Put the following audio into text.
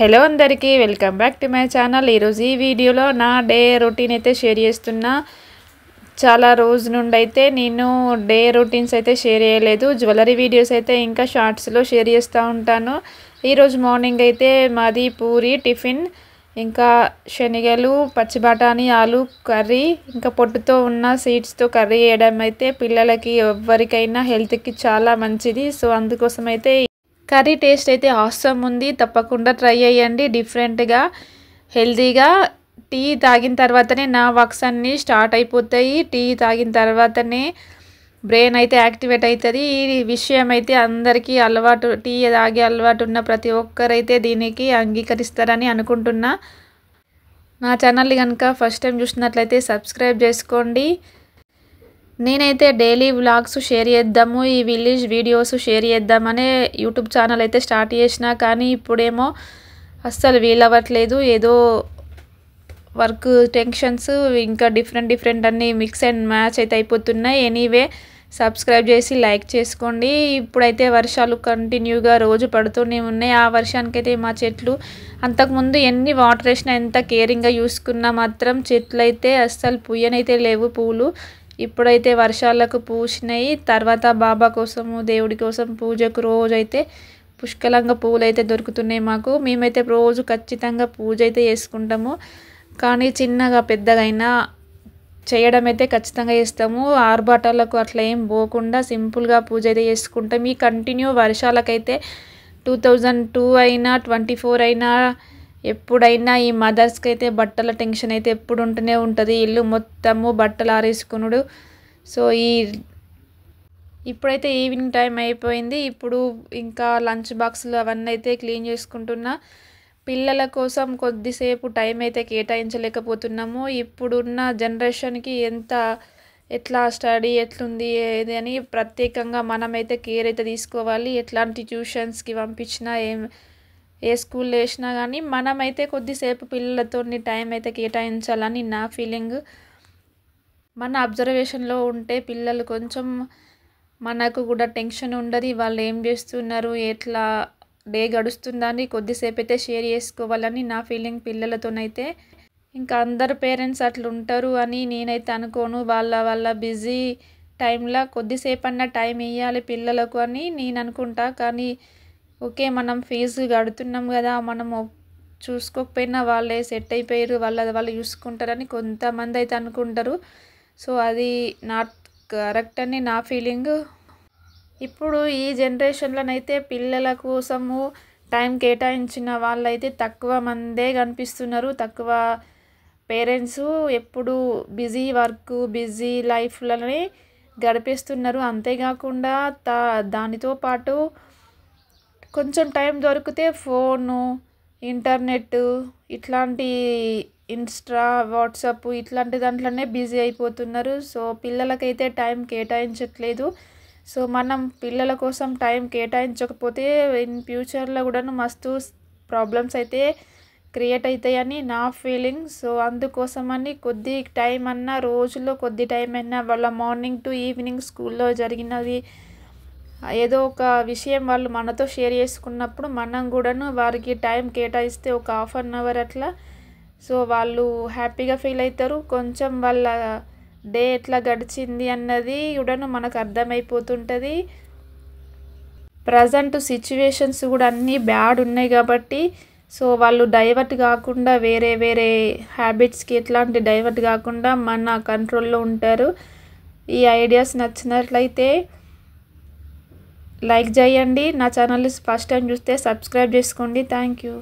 hello అందరికీ welcome back to my channel ఈరోజు ఈ వీడియోలో నా డే రొటీన్ అయితే షేర్ చేస్తున్నా చాలా రోజు నుండి అయితే నేను డే రొటీన్స్ అయితే షేర్ చేయలేదు జ్యువెలరీ వీడియోస్ అయితే ఇంకా షార్ట్స్లో షేర్ చేస్తూ ఉంటాను ఈరోజు మార్నింగ్ అయితే మాది పూరి టిఫిన్ ఇంకా శనగలు పచ్చి బఠానీ ఆలు కర్రీ ఇంకా పొట్టుతో ఉన్న సీడ్స్తో కర్రీ వేయడం అయితే పిల్లలకి ఎవరికైనా హెల్త్కి చాలా మంచిది సో అందుకోసం అయితే కర్రీ టేస్ట్ అయితే ఆసమ్ ఉంది తప్పకుండా ట్రై చేయండి డిఫరెంట్గా హెల్తీగా టీ తాగిన తర్వాతనే నా వర్క్స్ అన్నీ స్టార్ట్ అయిపోతాయి టీ తాగిన తర్వాతనే బ్రెయిన్ అయితే యాక్టివేట్ అవుతుంది ఈ విషయం అయితే అందరికీ అలవాటు టీ తాగే అలవాటు ఉన్న ప్రతి ఒక్కరైతే దీనికి అంగీకరిస్తారని అనుకుంటున్నా నా ఛానల్ కనుక ఫస్ట్ టైం చూసినట్లయితే సబ్స్క్రైబ్ చేసుకోండి నేనైతే డైలీ వ్లాగ్స్ షేర్ చేద్దాము ఈ విలేజ్ వీడియోస్ షేర్ చేద్దామనే యూట్యూబ్ ఛానల్ అయితే స్టార్ట్ చేసిన కానీ ఇప్పుడేమో అస్సలు వీలవ్వట్లేదు ఏదో వర్క్ టెన్షన్స్ ఇంకా డిఫరెంట్ డిఫరెంట్ అన్ని మిక్స్ అండ్ మ్యాచ్ అయితే అయిపోతున్నాయి ఎనీవే సబ్స్క్రైబ్ చేసి లైక్ చేసుకోండి ఇప్పుడైతే వర్షాలు కంటిన్యూగా రోజు పడుతూనే ఉన్నాయి ఆ వర్షానికైతే మా చెట్లు అంతకుముందు ఎన్ని వాటర్ వేసినా ఎంత కేరింగ్గా చూసుకున్నా మాత్రం చెట్లు అయితే అస్సలు పుయ్యనైతే లేవు పూలు ఇప్పుడైతే వర్షాలకు పూసినాయి తర్వాత బాబా కోసము దేవుడి కోసం పూజకు రోజైతే పుష్కలంగా పూలు అయితే దొరుకుతున్నాయి మాకు మేమైతే రోజు ఖచ్చితంగా పూజ అయితే చేసుకుంటాము కానీ చిన్నగా పెద్దగా అయినా చేయడం అయితే ఖచ్చితంగా చేస్తాము ఆర్భాటాలకు అట్లా ఏం పోకుండా సింపుల్గా పూజ అయితే చేసుకుంటాం ఈ కంటిన్యూ వర్షాలకైతే టూ థౌజండ్ టూ అయినా ట్వంటీ ఫోర్ అయినా ఎప్పుడైనా ఈ మదర్స్కి అయితే బట్టల టెన్షన్ అయితే ఎప్పుడు ఉంటూనే ఉంటుంది ఇల్లు మొత్తము బట్టలు ఆరేసుకునుడు సో ఈ ఇప్పుడైతే ఈవినింగ్ టైం అయిపోయింది ఇప్పుడు ఇంకా లంచ్ బాక్సులు అవన్నీ అయితే క్లీన్ చేసుకుంటున్నా పిల్లల కోసం కొద్దిసేపు టైం అయితే కేటాయించలేకపోతున్నాము ఇప్పుడున్న జనరేషన్కి ఎంత ఎట్లా స్టడీ ఎట్లుంది ఏది అని ప్రత్యేకంగా మనమైతే కేర్ అయితే తీసుకోవాలి ఎట్లాంటి ట్యూషన్స్కి పంపించినా ఏం ఏ స్కూల్లో వేసినా కానీ మనమైతే కొద్దిసేపు పిల్లలతో టైం అయితే కేటాయించాలని నా ఫీలింగ్ మన అబ్జర్వేషన్లో ఉంటే పిల్లలు కొంచెం మనకు కూడా టెన్షన్ ఉండదు వాళ్ళు ఏం చేస్తున్నారు ఎట్లా డే గడుస్తుందని కొద్దిసేపు అయితే షేర్ చేసుకోవాలని నా ఫీలింగ్ పిల్లలతోనైతే ఇంకా అందరు పేరెంట్స్ అట్లా ఉంటారు అని నేనైతే అనుకోను వాళ్ళ వాళ్ళ బిజీ టైంలో కొద్దిసేపు అన్న టైం ఇవ్వాలి పిల్లలకు అని నేను అనుకుంటా కానీ ఓకే మనం ఫీజు కడుతున్నాం కదా మనము చూసుకోకపోయినా వాళ్ళే సెట్ అయిపోయారు అది వాళ్ళు చూసుకుంటారని కొంతమంది అయితే అనుకుంటారు సో అది నాట్ కరెక్ట్ అని నా ఫీలింగ్ ఇప్పుడు ఈ జనరేషన్లోనైతే పిల్లల కోసము టైం కేటాయించిన వాళ్ళైతే తక్కువ మందే కనిపిస్తున్నారు తక్కువ పేరెంట్స్ ఎప్పుడు బిజీ వర్క్ బిజీ లైఫ్లని గడిపిస్తున్నారు అంతేకాకుండా తా దానితో పాటు కొంచెం టైం దొరికితే ఫోను ఇంటర్నెట్ ఇట్లాంటి ఇన్స్టా వాట్సాప్ ఇట్లాంటి దాంట్లోనే బిజీ అయిపోతున్నారు సో పిల్లలకైతే టైం కేటాయించట్లేదు సో మనం పిల్లల కోసం టైం కేటాయించకపోతే ఇన్ ఫ్యూచర్లో కూడా మస్తు ప్రాబ్లమ్స్ అయితే క్రియేట్ అవుతాయని నా ఫీలింగ్ సో అందుకోసమని కొద్ది టైం అన్నా రోజులో కొద్ది టైం అయినా వాళ్ళ మార్నింగ్ టు ఈవినింగ్ స్కూల్లో జరిగినది ఏదో ఒక విషయం వాళ్ళు మనతో షేర్ చేసుకున్నప్పుడు మనం కూడాను వారికి టైం కేటాయిస్తే ఒక హాఫ్ అన్ అవర్ అట్లా సో వాళ్ళు హ్యాపీగా ఫీల్ అవుతారు కొంచెం వాళ్ళ డే ఎట్లా గడిచింది అన్నది కూడాను మనకు అర్థమైపోతుంటుంది ప్రజెంట్ సిచ్యువేషన్స్ కూడా అన్నీ బ్యాడ్ ఉన్నాయి కాబట్టి సో వాళ్ళు డైవర్ట్ కాకుండా వేరే వేరే హ్యాబిట్స్కి ఎట్లాంటి డైవర్ట్ కాకుండా మన కంట్రోల్లో ఉంటారు ఈ ఐడియాస్ నచ్చినట్లయితే లైక్ చేయండి నా ఛానల్ ఫస్ట్ టైం చూస్తే సబ్స్క్రైబ్ చేసుకోండి థ్యాంక్ యూ